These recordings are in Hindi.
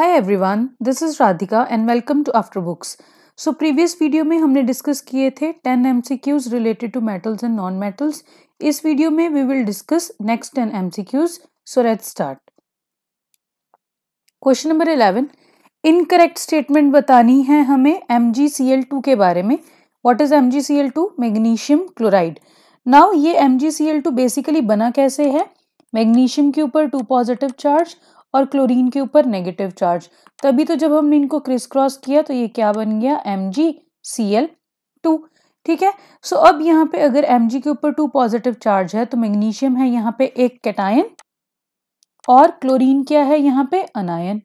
hi everyone this is Radhika and welcome to after books so previous video में हमने डिस्कस किए थे ten MCQs related to metals and non metals इस वीडियो में we will discuss next ten MCQs so let's start question number eleven incorrect statement बतानी है हमें एम के बारे में what is M magnesium chloride now ये एम बेसिकली बना कैसे है मैग्नीशियम के ऊपर टू पॉजिटिव चार्ज और क्लोरीन के ऊपर नेगेटिव चार्ज तभी तो जब हमने इनको क्रिस क्रॉस किया तो ये क्या बन गया M G C L two ठीक है सो so, अब यहाँ पे अगर एम जी के ऊपर टू पॉजिटिव चार्ज है तो मैग्नीशियम है यहाँ पे एक कैटायन और क्लोरीन क्या है यहाँ पे अनायन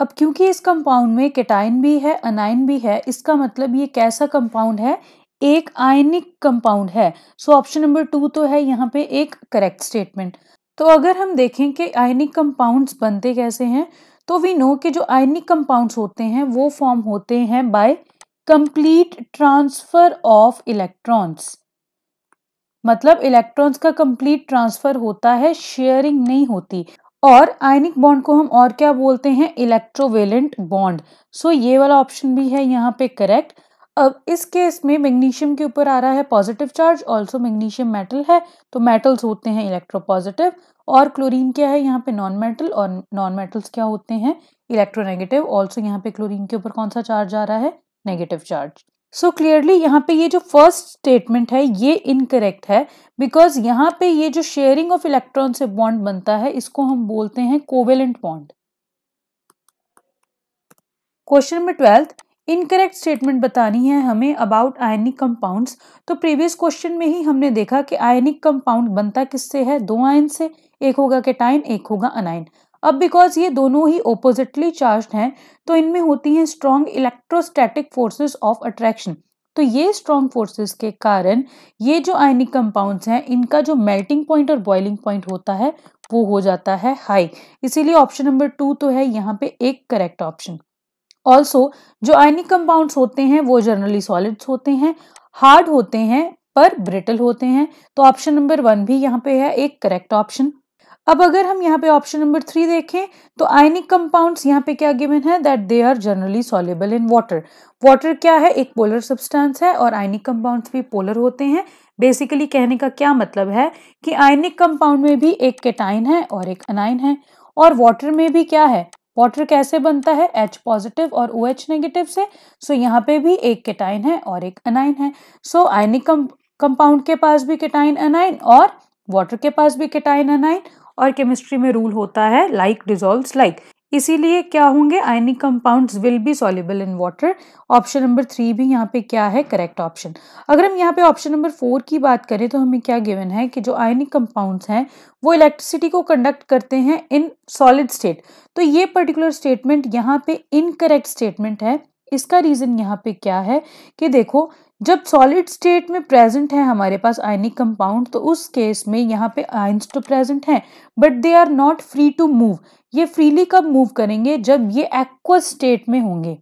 अब क्योंकि इस कंपाउंड में कैटायन भी है अनायन भी है इसका मतलब ये कैसा कंपाउंड है एक आयनिक कंपाउंड है सो ऑप्शन नंबर टू तो है यहाँ पे एक करेक्ट स्टेटमेंट तो अगर हम देखें कि आयनिक कंपाउंड्स बनते कैसे हैं तो वी नो कि जो आयनिक कंपाउंड्स होते हैं वो फॉर्म होते हैं by complete transfer of electrons मतलब इलेक्ट्रॉन्स का कंप्लीट ट्रांसफ़र होता है शेयरिंग नहीं होती और आयनिक बॉन्ड को हम और क्या बोलते हैं इलेक्ट्रोवेलेंट बॉन्ड सो ये वाला ऑप्शन भी है यहाँ पे करेक्ट अब इस केस में मैग्नीशियम के ऊपर आ रहा है positive charge also magnesium metal है तो मेटल्स होते हैं इलेक्ट्रो पॉजिटिव और क्लोरीन क्या है यहाँ पे नॉन मेटल और नॉन मेटल्स क्या होते हैं इलेक्ट्रोनेगेटिव ऑल्सो यहाँ पे क्लोरीन के ऊपर कौन सा चार्ज आ रहा है नेगेटिव चार्ज सो क्लियरली यहाँ पे ये जो फर्स्ट स्टेटमेंट है ये इनकरेक्ट है बिकॉज यहाँ पे ये जो शेयरिंग ऑफ इलेक्ट्रॉन से बॉन्ड बनता है इसको हम बोलते हैं covalent bond question number twelfth incorrect statement बतानी है हमें अबाउट आयनिक कंपाउंड्स तो प्रीवियस क्वेश्चन में ही हमने देखा कि आयनिक कंपाउंड बनता किससे है दो आयन से एक होगा केटाइन एक होगा अनाइन अब बिकॉज ये दोनों ही ओपोजिटली चार्ज हैं तो इनमें होती हैं strong electrostatic forces of attraction तो ये स्ट्रॉन्ग फोर्सेस के कारण ये जो आयनिक कंपाउंड्स हैं इनका जो मेल्टिंग पॉइंट और बॉइलिंग पॉइंट होता है वो हो जाता है हाई इसीलिए ऑप्शन नंबर टू तो है यहाँ पे एक करेक्ट ऑप्शन ऑल्सो जो आयनिक कंपाउंड्स होते हैं वो जनरली सॉलिड्स होते हैं हार्ड होते हैं पर ब्रिटल होते हैं तो ऑप्शन नंबर वन भी यहाँ पे है एक करेक्ट ऑप्शन अब अगर हम यहाँ पे ऑप्शन नंबर थ्री देखें तो आयनिक कंपाउंड्स यहाँ पे क्या गिवन है that they are generally soluble in water water क्या है एक पोलर सब्सटेंस है और आयनिक कंपाउंड्स भी पोलर होते हैं बेसिकली कहने का क्या मतलब है कि आयनिक कंपाउंड में भी एक केटाइन है और एक अनाइन है और वाटर में भी क्या है वाटर कैसे बनता है एच पॉजिटिव और ओ एच नेगेटिव से सो so, यहाँ पे भी एक केटाइन है और एक अनाइन है सो so, आयनिक कंपाउंड के पास भी केटाइन अनाइन और वाटर के पास भी केटाइन अनाइन और केमिस्ट्री में रूल होता है लाइक डिजोल्व लाइक इसीलिए क्या होंगे ionic compounds will be soluble in water option number three भी यहाँ पे क्या है करेक्ट ऑप्शन अगर हम यहाँ पे ऑप्शन नंबर फोर की बात करें तो हमें क्या गिवन है कि जो आयनिक कंपाउंड्स हैं वो इलेक्ट्रिसिटी को कंडक्ट करते हैं इन सॉलिड स्टेट तो ये पर्टिकुलर स्टेटमेंट यहाँ पे इनकरेक्ट स्टेटमेंट है इसका रीज़न यहाँ पे क्या है कि देखो जब सॉलिड स्टेट में प्रेजेंट है हमारे पास आयनिक कंपाउंड तो उस केस में यहाँ पे आयंस तो प्रेजेंट हैं but they are not free to move ये फ्रीली कब मूव करेंगे जब ये एक्व स्टेट में होंगे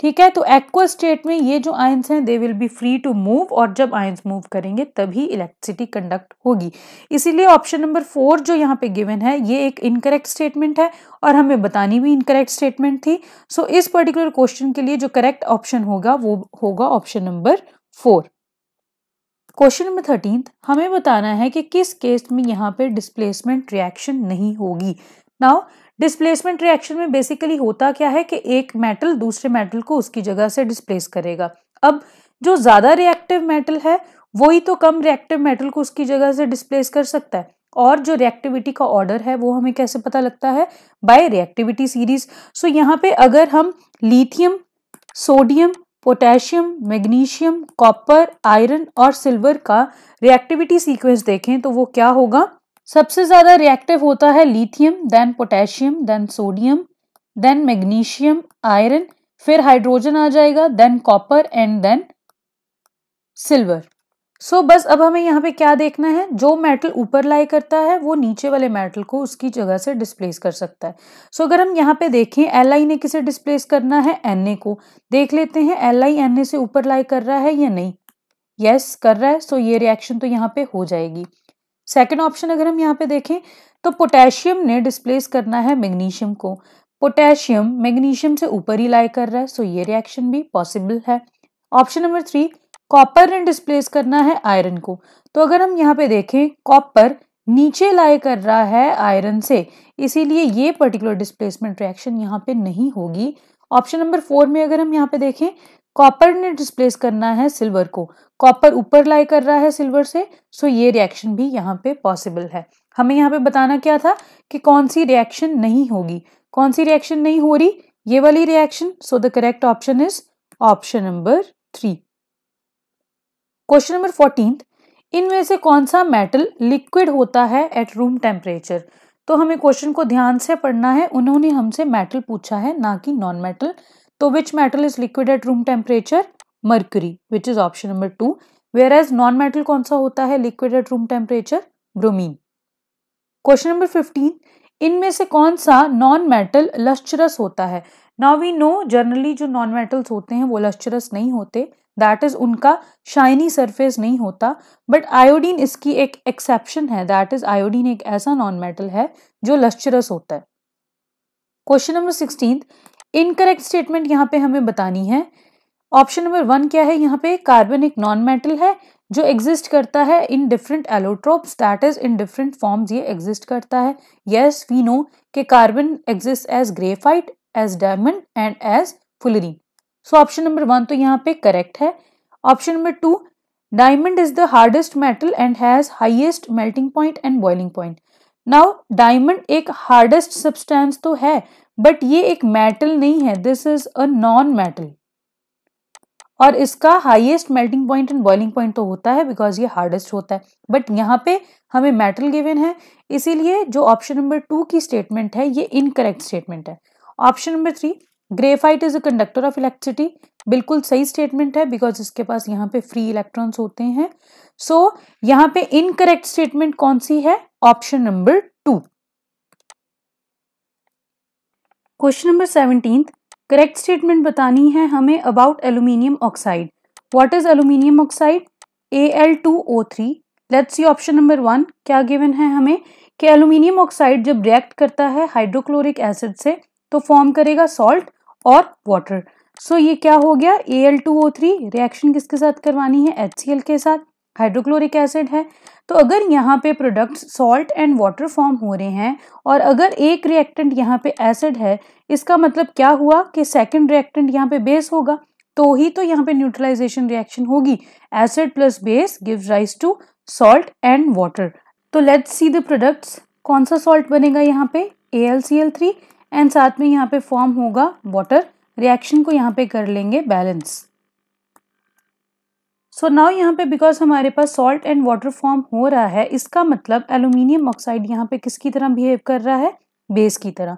ठीक है तो एक्वा स्टेट में ये जो आयंस हैं they will be free to move और जब आयंस मूव करेंगे तभी इलेक्ट्रिसिटी कंडक्ट होगी इसीलिए ऑप्शन नंबर फोर जो यहाँ पे गिवन है ये एक इनकरेक्ट स्टेटमेंट है और हमें बतानी भी इनकरेक्ट स्टेटमेंट थी सो so, इस पर्टिकुलर क्वेश्चन के लिए जो करेक्ट ऑप्शन होगा वो होगा option number four question number thirteen हमें बताना है कि किस केस में यहाँ पे डिस्प्लेसमेंट रिएक्शन नहीं होगी नाउ डिस्प्लेसमेंट रिएक्शन में बेसिकली होता क्या है कि एक मेटल दूसरे मेटल को उसकी जगह से डिस्प्लेस करेगा अब जो ज़्यादा रिएक्टिव मेटल है वही तो कम रिएक्टिव मेटल को उसकी जगह से डिस्प्लेस कर सकता है और जो रिएक्टिविटी का ऑर्डर है वो हमें कैसे पता लगता है बाय रिएक्टिविटी सीरीज सो यहाँ पे अगर हम lithium sodium potassium magnesium copper iron और सिल्वर का रिएक्टिविटी सीक्वेंस देखें तो वो क्या होगा सबसे ज़्यादा रिएक्टिव होता है lithium then potassium then sodium then magnesium iron फिर हाइड्रोजन आ जाएगा then copper and then silver so so, बस अब हमें यहाँ पे क्या देखना है जो मेटल ऊपर लाई करता है वो नीचे वाले मेटल को उसकी जगह से डिस्प्लेस कर सकता है सो so, अगर हम यहाँ पे देखें एल आई ने किसे डिस्प्लेस करना है एन ए को देख लेते हैं एल आई एन ए से ऊपर लाई कर रहा है या नहीं यस yes, कर रहा है सो so ये रिएक्शन तो यहाँ पे हो जाएगी सेकेंड ऑप्शन अगर हम यहाँ पे देखें तो पोटेशियम ने डिस्प्लेस करना है मैग्नीशियम को पोटेशियम मैग्नीशियम से ऊपर ही लाई कर रहा है सो ये रिएक्शन भी पॉसिबल है ऑप्शन नंबर थ्री कॉपर ने डिस्प्लेस करना है आयरन को तो अगर हम यहाँ पे देखें कॉपर नीचे लाई कर रहा है आयरन से इसीलिए ये पर्टिकुलर डिस्प्लेसमेंट रिएक्शन यहाँ पे नहीं होगी ऑप्शन नंबर फोर में अगर हम यहाँ पे देखें कॉपर ने डिस्प्लेस करना है सिल्वर को कॉपर ऊपर लाई कर रहा है सिल्वर से सो ये रिएक्शन भी यहाँ पे पॉसिबल है हमें यहाँ पे बताना क्या था कि कौन सी रिएक्शन नहीं होगी कौन सी रिएक्शन नहीं हो रही ये वाली reaction so the correct option is option number three question number fourteen इनमें से कौन सा मेटल लिक्विड होता है एट रूम टेम्परेचर तो हमें क्वेश्चन को ध्यान से पढ़ना है उन्होंने हमसे मेटल पूछा है ना कि नॉन मेटल तो which metal is liquid at room temperature mercury which is option number two whereas non metal कौन सा होता है liquid at room temperature bromine question number fifteen इनमें से कौन सा नॉन मेटल लश्चरस होता है नाउ वी नो जनरली जो नॉन मेटल्स होते हैं वो लश्चरस नहीं होते दैट इज उनका शाइनी सरफेस नहीं होता बट आयोडीन इसकी एक एक्सेप्शन है दैट इज आयोडीन एक ऐसा नॉन मेटल है जो लश्चरस होता है question number sixteen incorrect statement यहाँ पे हमें बतानी है ऑप्शन नंबर वन क्या है यहाँ पे कार्बन एक नॉन मेटल है जो एग्जिस्ट करता है in different allotropes that is in different forms ये एग्जिस्ट करता है यस वी नो के carbon exist as graphite as diamond and as fullerene so option number one तो यहाँ पे करेक्ट है option number two diamond is the hardest metal and has highest melting point and boiling point now diamond एक हार्डेस्ट सब्सटेंस तो है बट ये एक मेटल नहीं है this is a non metal और इसका highest melting point and boiling point तो होता है बिकॉज ये हार्डेस्ट होता है बट यहाँ पे हमें मेटल गिवन है इसीलिए जो ऑप्शन नंबर टू की स्टेटमेंट है ये इनकरेक्ट स्टेटमेंट है option number three graphite is a conductor of electricity बिल्कुल सही स्टेटमेंट है बिकॉज इसके पास यहाँ पे फ्री इलेक्ट्रॉन्स होते हैं सो so, यहाँ पे इनकरेक्ट स्टेटमेंट कौन सी है option number two question number seventeen correct statement बतानी है हमें about aluminium oxide what is aluminium oxide A L two O three let's see option number one क्या गिवन है हमें कि एल्यूमिनियम ऑक्साइड जब रिएक्ट करता है हाइड्रोक्लोरिक एसिड से तो फॉर्म करेगा सॉल्ट और वाटर सो so, ये क्या हो गया A L two O three reaction किसके साथ करवानी है एच सी एल के साथ हाइड्रोक्लोरिक एसिड है तो अगर यहाँ पे product salt and water form हो रहे हैं और अगर एक रिएक्टेंट यहाँ पे एसिड है इसका मतलब क्या हुआ कि सेकेंड रिएक्टेंट यहाँ पे बेस होगा तो ही तो यहाँ पे न्यूट्रलाइजेशन रिएक्शन होगी acid plus base gives rise to salt and water तो लेट्स सी द प्रोडक्ट्स कौन सा सॉल्ट बनेगा यहाँ पे A L C L three and साथ में यहाँ पे फॉर्म होगा वाटर रिएक्शन को यहाँ पे कर लेंगे बैलेंस सो नाउ यहाँ पे बिकॉज हमारे पास सॉल्ट एंड वाटर फॉर्म हो रहा है इसका मतलब एल्यूमिनियम ऑक्साइड यहाँ पे किसकी तरह बिहेव कर रहा है बेस की तरह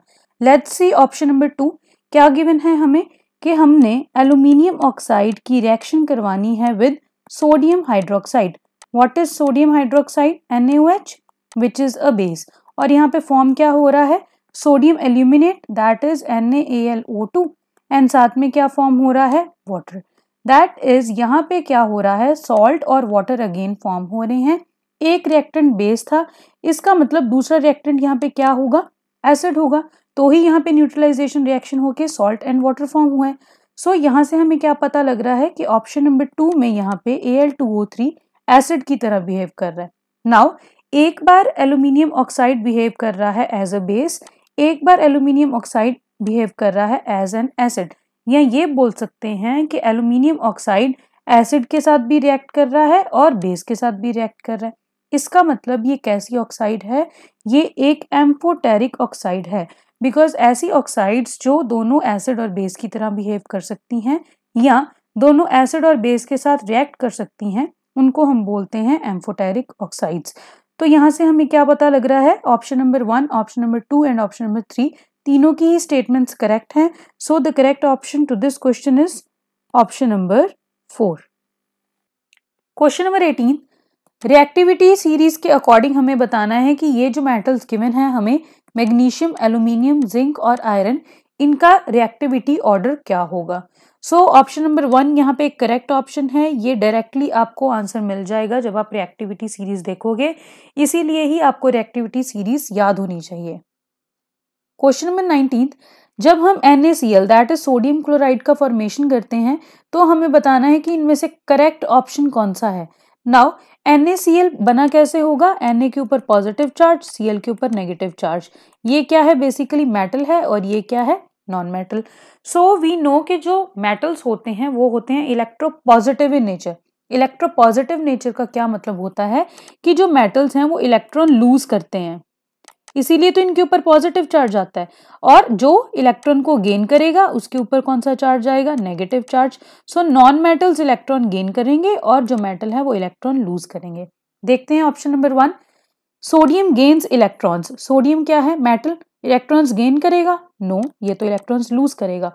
let's see option number two क्या गिवन है हमें कि हमने एल्यूमिनियम ऑक्साइड की रिएक्शन करवानी है with sodium hydroxide what is sodium hydroxide H which is a base और यहाँ पे फॉर्म क्या हो रहा है sodium aluminate that is N L O two and साथ में क्या फॉर्म हो रहा है वाटर दैट इज यहाँ पे क्या हो रहा है सॉल्ट और वाटर अगेन फॉर्म हो रहे हैं एक रिएक्टेंट बेस था इसका मतलब दूसरा रिएक्टेंट यहाँ पे क्या होगा एसिड होगा तो ही यहाँ पे न्यूट्रलाइजेशन रिएक्शन होके सॉल्ट एंड वाटर फॉर्म हुआ है सो so, यहाँ से हमें क्या पता लग रहा है कि ऑप्शन नंबर टू में यहाँ पे A L two O three acid की तरह बिहेव कर रहा है नाउ एक बार एल्यूमिनियम ऑक्साइड बिहेव कर रहा है एज अ बेस एक बार एल्यूमिनियम ऑक्साइड बिहेव कर रहा है एज एन एसिड या ये बोल सकते हैं कि एल्यूमिनियम ऑक्साइड एसिड के साथ भी रिएक्ट कर रहा है और बेस के साथ भी रिएक्ट कर रहा है इसका मतलब ये कैसी ऑक्साइड है ये एक एम्फोटेरिक ऑक्साइड है बिकॉज ऐसी ऑक्साइड्स जो दोनों एसिड और बेस की तरह बिहेव कर सकती हैं या दोनों एसिड और बेस के साथ रिएक्ट कर सकती हैं उनको हम बोलते हैं एम्फोटेरिक ऑक्साइड्स तो यहाँ से हमें क्या पता लग रहा है option number one option number two and option number three तीनों की ही स्टेटमेंट्स करेक्ट हैं so the correct option to this question is option number four question number eighteen reactivity series के अकॉर्डिंग हमें बताना है कि ये जो मेटल्स गिवन है हमें मैग्नीशियम एल्यूमिनियम जिंक और आयरन इनका रिएक्टिविटी ऑर्डर क्या होगा सो ऑप्शन नंबर वन यहाँ पे एक करेक्ट ऑप्शन है ये डायरेक्टली आपको आंसर मिल जाएगा जब आप रिएक्टिविटी सीरीज देखोगे इसीलिए ही आपको रिएक्टिविटी सीरीज याद होनी चाहिए क्वेश्चन नंबर नाइनटीन जब हम N L that is sodium chloride का फॉर्मेशन करते हैं तो हमें बताना है कि इनमें से करेक्ट ऑप्शन कौन सा है now N A C L बना कैसे होगा एन ए के ऊपर पॉजिटिव चार्ज सी एल के ऊपर नेगेटिव चार्ज ये क्या है बेसिकली मेटल है और ये क्या है non metal so we know के जो मेटल्स होते हैं वो होते हैं positive in nature electropositive nature का क्या मतलब होता है कि जो मेटल्स हैं वो इलेक्ट्रॉन लूज करते हैं इसीलिए तो इनके ऊपर पॉजिटिव चार्ज आता है और जो इलेक्ट्रॉन को गेन करेगा उसके ऊपर कौन सा चार्ज आएगा negative charge so non metals electron gain करेंगे और जो मेटल है वो इलेक्ट्रॉन लूज करेंगे देखते हैं option number one sodium gains electrons sodium क्या है मेटल इलेक्ट्रॉन्स गेन करेगा नो no, ये तो इलेक्ट्रॉन्स लूज करेगा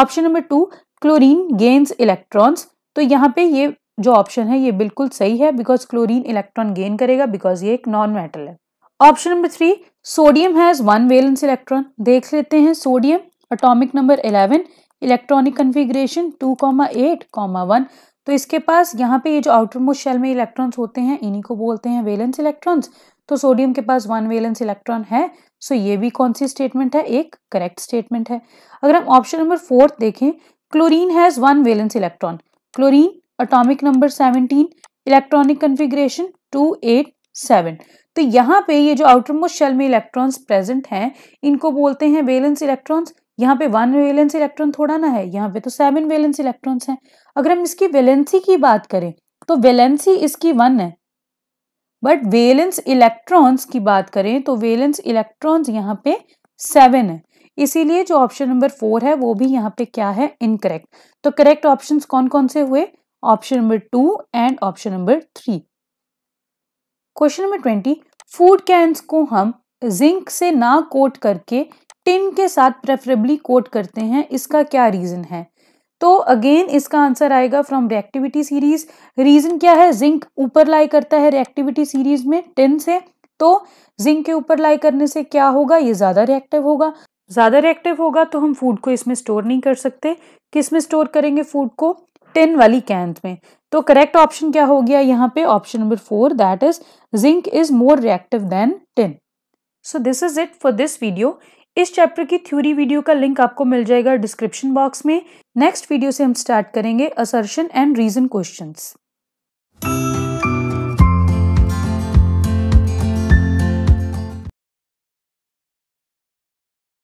option number two chlorine gains electrons तो यहाँ पे ये जो ऑप्शन है ये बिल्कुल सही है बिकॉज क्लोरीन इलेक्ट्रॉन गेन करेगा बिकॉज ये एक नॉन मेटल है option number three sodium has one valence electron देख लेते हैं sodium atomic number eleven electronic configuration two comma eight comma one तो इसके पास यहाँ पे ये जो आउटर मोस्ट शेल में इलेक्ट्रॉन्स होते हैं इन्हीं को बोलते हैं वेलेंस इलेक्ट्रॉन्स तो सोडियम के पास वन वेलेंस इलेक्ट्रॉन है सो ये भी कौन सी स्टेटमेंट है एक करेक्ट स्टेटमेंट है अगर हम ऑप्शन नंबर फोर्थ देखें chlorine has one valence electron chlorine atomic number seventeen electronic configuration two eight seven तो यहाँ पे ये जो आउटर मोस्ट शेल में इलेक्ट्रॉन्स प्रेजेंट हैं इनको बोलते हैं वेलेंस इलेक्ट्रॉन्स यहाँ पे वन वेलेंस इलेक्ट्रॉन थोड़ा ना है यहाँ पे तो सेवन वेलेंस इलेक्ट्रॉन्स हैं अगर हम इसकी वेलेंसी की बात करें तो वेलेंसी इसकी वन है बट वेलेंस इलेक्ट्रॉन्स की बात करें तो वेलेंस इलेक्ट्रॉन्स यहाँ पे सेवन है इसीलिए जो ऑप्शन नंबर फोर है वो भी यहाँ पे क्या है इनकरेक्ट तो करेक्ट ऑप्शन कौन कौन से हुए option number two and option number three question number twenty food cans को हम जिंक से ना कोट करके टिन के साथ प्रेफरेबली कोट करते हैं इसका क्या रीज़न है तो अगेन इसका आंसर आएगा फ्रॉम रिएक्टिविटी सीरीज रीज़न क्या है जिंक ऊपर लाई करता है रिएक्टिविटी सीरीज में टिन से तो जिंक के ऊपर लाई करने से क्या होगा ये ज़्यादा रिएक्टिव होगा ज़्यादा रिएक्टिव होगा तो हम फूड को इसमें स्टोर नहीं कर सकते किस में स्टोर करेंगे फूड को टिन वाली कैंथ में तो करेक्ट ऑप्शन क्या हो गया यहाँ पे option number four that is zinc is more reactive than tin so this is it for this video इस चैप्टर की थ्योरी वीडियो का लिंक आपको मिल जाएगा डिस्क्रिप्शन बॉक्स में नेक्स्ट वीडियो से हम स्टार्ट करेंगे असर्शन एंड रीजन क्वेश्चंस